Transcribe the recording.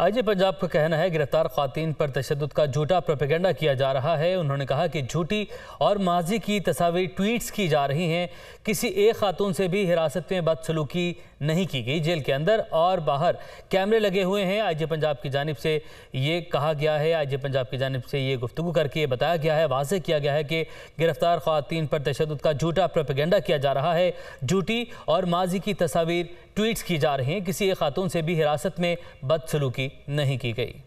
IG Punjab का कहना है गिरफ्तार खातन पर तशद का झूठा प्रोपेगेंडा किया जा रहा है उन्होंने कहा कि झूठी और माजी की तस्वीर ट्वीट्स की जा रही हैं किसी एक खातून से भी हिरासत में बदसलूकी नहीं की गई जेल के अंदर और बाहर कैमरे लगे हुए हैं आईजी पंजाब की जानब से ये कहा गया है आईजी पंजाब की जानब से ये गुफ्तु करके बताया गया है वाजह किया गया है कि गिरफ्तार खातन पर तशद का झूठा प्रोपेगेंडा किया जा रहा है झूठी और माजी की तस्वीर ट्वीट्स की जा रही हैं किसी एक खातून से भी हिरासत में बदसलूकी नहीं की गई